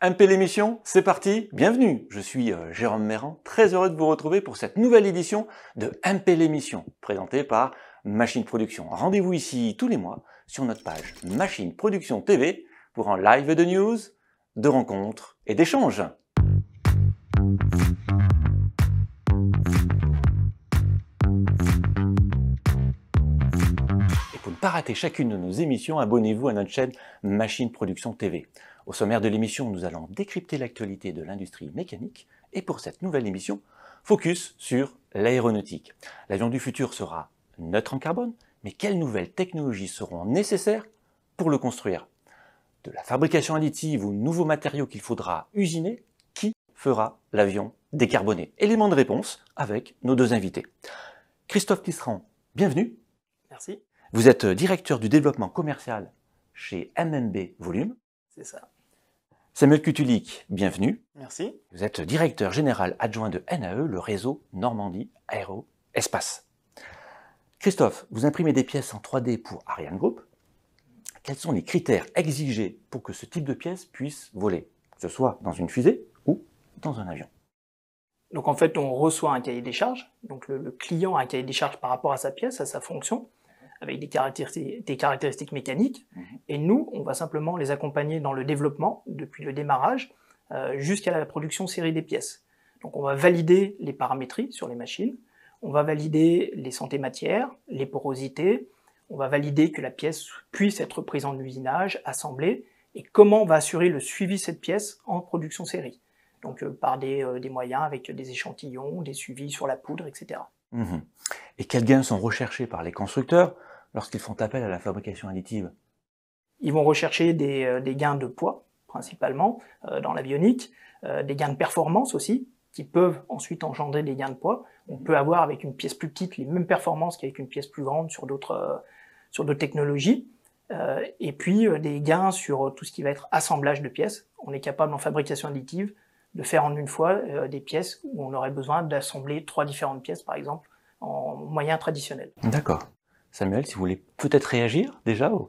MP l'émission, c'est parti, bienvenue Je suis euh, Jérôme Méran, très heureux de vous retrouver pour cette nouvelle édition de MP l'émission, présentée par Machine Production. Rendez-vous ici tous les mois sur notre page Machine Production TV pour un live de news, de rencontres et d'échanges. Et pour ne pas rater chacune de nos émissions, abonnez-vous à notre chaîne Machine Production TV. Au sommaire de l'émission, nous allons décrypter l'actualité de l'industrie mécanique et pour cette nouvelle émission, focus sur l'aéronautique. L'avion du futur sera neutre en carbone, mais quelles nouvelles technologies seront nécessaires pour le construire De la fabrication additive aux nouveaux matériaux qu'il faudra usiner, qui fera l'avion décarboné Élément de réponse avec nos deux invités. Christophe Tisserand, bienvenue. Merci. Vous êtes directeur du développement commercial chez MMB Volume. C'est ça. Samuel Kutulik, bienvenue. Merci. Vous êtes directeur général adjoint de NAE, le réseau Normandie Aero-Espace. Christophe, vous imprimez des pièces en 3D pour Ariane Group. Quels sont les critères exigés pour que ce type de pièce puisse voler, que ce soit dans une fusée ou dans un avion Donc en fait, on reçoit un cahier des charges. Donc le, le client a un cahier des charges par rapport à sa pièce, à sa fonction avec des caractéristiques, mécaniques. Mhm. Et nous, on va simplement les accompagner dans le développement, depuis le démarrage euh, jusqu'à la production série des pièces. Donc on va valider les paramétries sur les machines, on va valider les santé matières, les porosités, on va valider que la pièce puisse être prise en usinage, assemblée, et comment on va assurer le suivi de cette pièce en production série. Donc euh, par euh, des, moyens avec des échantillons, des suivis sur la poudre, etc. Mhm. Et quels gains sont recherchés par les constructeurs lorsqu'ils font appel à la fabrication additive Ils vont rechercher des, euh, gains de poids, principalement, euh, dans la bionique, euh, des gains de performance aussi, qui peuvent ensuite engendrer des gains de poids. On peut avoir avec une pièce plus petite les mêmes performances qu'avec une pièce plus grande sur d'autres technologies. et puis des gains sur tout ce qui va être assemblage de pièces. On est capable en fabrication additive de faire en une fois des pièces où on aurait besoin d'assembler trois différentes pièces par exemple en moyen traditionnel. D'accord. Samuel, si vous voulez peut-être réagir déjà au,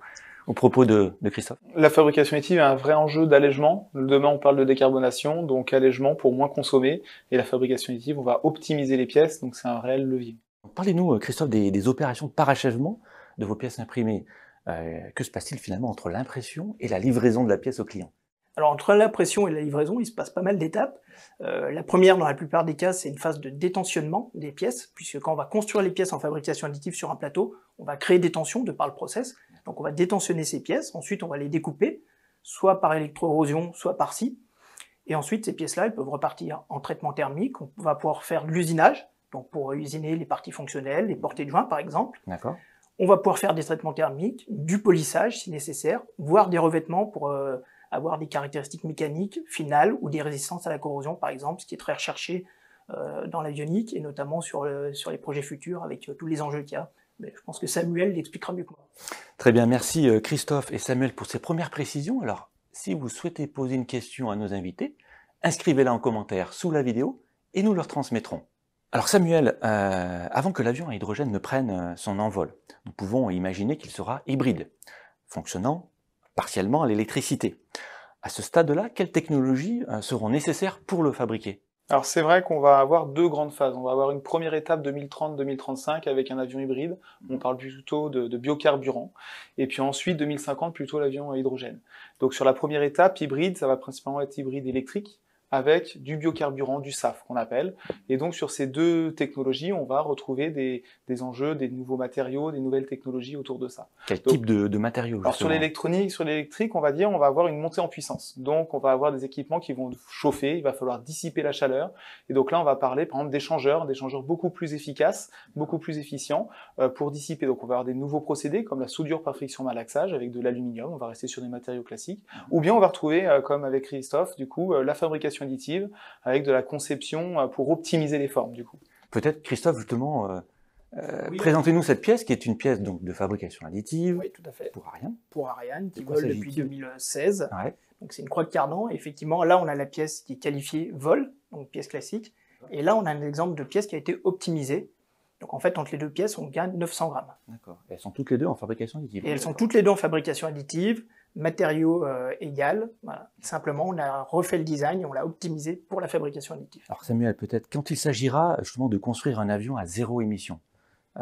propos de, Christophe. La fabrication éthique a un vrai enjeu d'allègement. Demain, on parle de décarbonation, donc allègement pour moins consommer. Et la fabrication éthique, on va optimiser les pièces, donc c'est un réel levier. Parlez-nous, euh, Christophe, des, opérations de parachèvement de vos pièces imprimées. Euh, que se passe-t-il finalement entre l'impression et la livraison de la pièce au client alors entre la pression et la livraison, il se passe pas mal d'étapes. Euh, la première, dans la plupart des cas, c'est une phase de détentionnement des pièces, puisque quand on va construire les pièces en fabrication additive sur un plateau, on va créer des tensions de par le process. Donc on va détensionner ces pièces, ensuite on va les découper, soit par électroérosion, soit par scie. Et ensuite, ces pièces-là, elles peuvent repartir en traitement thermique. On va pouvoir faire de l'usinage, donc pour usiner les parties fonctionnelles, les portées de joints par exemple. D'accord. On va pouvoir faire des traitements thermiques, du polissage si nécessaire, voire des revêtements pour... Euh, avoir des caractéristiques mécaniques finales ou des résistances à la corrosion, par exemple, ce qui est très recherché euh, dans l'avionique et notamment sur, sur les projets futurs avec euh, tous les enjeux qu'il y a. Mais je pense que Samuel l'expliquera mieux que moi. Très bien, merci euh, Christophe et Samuel pour ces premières précisions. Alors, si vous souhaitez poser une question à nos invités, inscrivez-la en commentaire sous la vidéo et nous leur transmettrons. Alors Samuel, avant que l'avion à hydrogène ne prenne son envol, nous pouvons imaginer qu'il sera hybride, fonctionnant partiellement à l'électricité. À ce stade-là, quelles technologies euh, seront nécessaires pour le fabriquer alors c'est vrai qu'on va avoir deux grandes phases. On va avoir une première étape 2030-2035 avec un avion hybride. On mhm. parle plutôt de, biocarburant. Et puis ensuite 2050 plutôt l'avion à hydrogène. Donc sur la première étape, hybride, ça va principalement être hybride électrique avec du biocarburant, du SAF qu'on appelle. Et donc sur ces deux technologies, on va retrouver des, des enjeux, des nouveaux matériaux, des nouvelles technologies autour de ça. Quel type de, de matériaux alors sur l'électronique, sur l'électrique, on va dire, on va avoir une montée en puissance. Donc on va avoir des équipements qui vont chauffer, il va falloir dissiper la chaleur. Et donc là, on va parler par exemple d'échangeurs, d'échangeurs beaucoup plus efficaces, beaucoup plus efficients euh, pour dissiper. Donc on va avoir des nouveaux procédés comme la soudure par friction malaxage avec de l'aluminium, on va rester sur des matériaux classiques. Mmh. Ou bien on va retrouver, euh, comme avec Christophe, du coup, euh, la fabrication additive avec de la conception euh, pour optimiser les formes, du coup. Peut-être, Christophe, justement, euh, euh, présentez-nous cette pièce qui est une pièce donc, de fabrication additive. Pour Ariane. Pour Ariane, qui vole depuis 2016. Donc c'est une croix de cardan. Effectivement, là, on a la pièce qui est qualifiée vol, donc pièce classique. Et là, on a un exemple de pièce qui a été optimisée. Donc en fait, entre les deux pièces, on gagne 900 grammes. D'accord. Elles sont toutes les deux en fabrication additive. Et elles sont toutes les deux en fabrication additive matériaux euh, égal. Simplement, on a refait le design on l'a optimisé pour la fabrication additive. Alors Samuel, peut-être quand il s'agira justement de construire un avion à zéro émission, euh,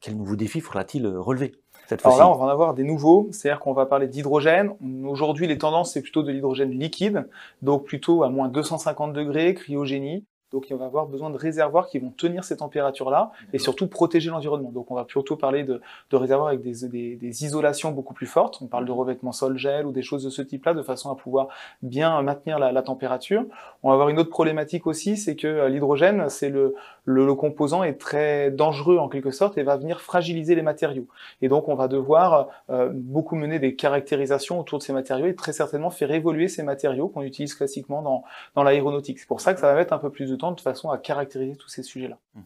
quel nouveau défi faudra-t-il relever cette Alors là, on va en avoir des nouveaux, c'est-à-dire qu'on va parler d'hydrogène. Aujourd'hui, les tendances, c'est plutôt de l'hydrogène liquide, donc plutôt à moins 250 degrés, cryogénie. Donc, on va avoir besoin de réservoirs qui vont tenir ces températures-là et surtout protéger l'environnement. Donc, on va plutôt parler de, réservoirs avec des, isolations beaucoup plus fortes. On parle de mhm. revêtements sol-gel ou des choses de ce type-là de façon à pouvoir bien maintenir la, température. On va avoir une autre problématique aussi, c'est que euh, l'hydrogène, c'est le, le, composant est très dangereux en quelque sorte et va venir fragiliser les matériaux. Et donc, on va devoir euh, beaucoup mener des caractérisations autour de ces matériaux et très certainement faire évoluer ces matériaux qu'on utilise classiquement dans, dans l'aéronautique. C'est pour ça que ça va mettre un peu plus de de façon à caractériser tous ces sujets-là. Mhm.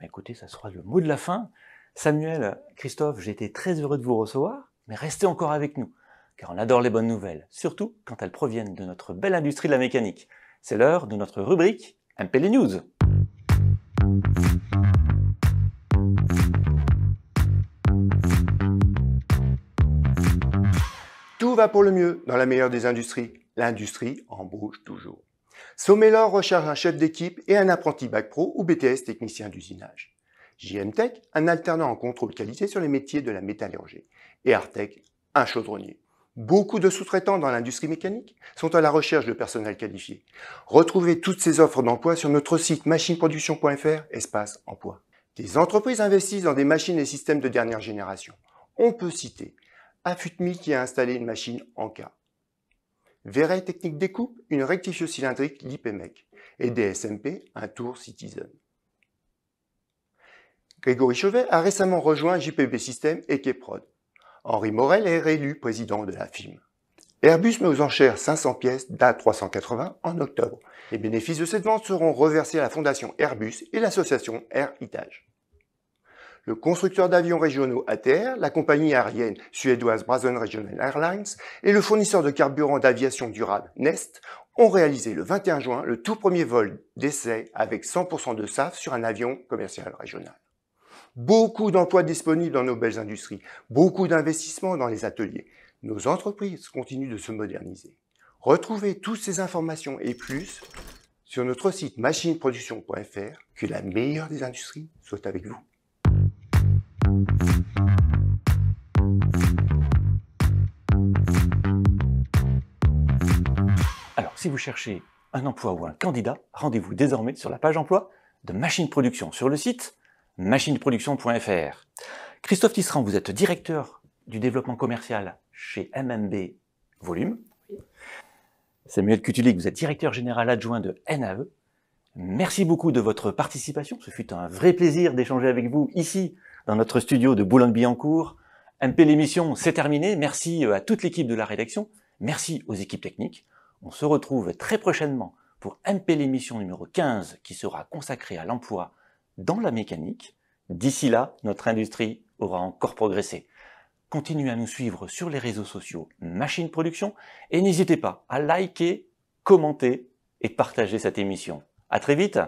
Bah, écoutez, ça sera le mot de la fin. Samuel, Christophe, j'ai été très heureux de vous recevoir, mais restez encore avec nous, car on adore les bonnes nouvelles, surtout quand elles proviennent de notre belle industrie de la mécanique. C'est l'heure de notre rubrique MPL News. Tout va pour le mieux dans la meilleure des industries. L'industrie embauche toujours. Sommelor recherche un chef d'équipe et un apprenti bac pro ou BTS technicien d'usinage. JMTech, un alternant en contrôle qualité sur les métiers de la métallurgie. Et Artec, un chaudronnier. Beaucoup de sous-traitants dans l'industrie mécanique sont à la recherche de personnel qualifié. Retrouvez toutes ces offres d'emploi sur notre site machineproduction.fr espace emploi. Des entreprises investissent dans des machines et systèmes de dernière génération. On peut citer Afutmi qui a installé une machine en cas. Verret technique découpe, une rectifieuse cylindrique LIPEMEC et DSMP, un tour Citizen. Grégory Chauvet a récemment rejoint JPB System et Keprod. Henri Morel est réélu président de la FIM. Airbus met aux enchères 500 pièces d'A380 en octobre. Les bénéfices de cette vente seront reversés à la fondation Airbus et l'association Air Itage le constructeur d'avions régionaux ATR, la compagnie aérienne suédoise Brazen Regional Airlines et le fournisseur de carburant d'aviation durable Nest ont réalisé le 21 juin le tout premier vol d'essai avec 100% de SAF sur un avion commercial régional. Beaucoup d'emplois disponibles dans nos belles industries, beaucoup d'investissements dans les ateliers. Nos entreprises continuent de se moderniser. Retrouvez toutes ces informations et plus sur notre site machineproduction.fr. Que la meilleure des industries soit avec vous. si vous cherchez un emploi ou un candidat, rendez-vous désormais sur la page emploi de Machine Production sur le site machineproduction.fr. Christophe Tisserand, vous êtes directeur du développement commercial chez MMB Volume. Samuel Cutulic, vous êtes directeur général adjoint de NAE. Merci beaucoup de votre participation. Ce fut un vrai plaisir d'échanger avec vous ici, dans notre studio de Boulogne-Billancourt. MP l'émission, c'est terminé. Merci euh, à toute l'équipe de la rédaction. Merci aux équipes techniques. On se retrouve très prochainement pour MP l'émission numéro 15 qui sera consacrée à l'emploi dans la mécanique. D'ici là, notre industrie aura encore progressé. Continuez à nous suivre sur les réseaux sociaux Machine Production et n'hésitez pas à liker, commenter et partager cette émission. À très vite!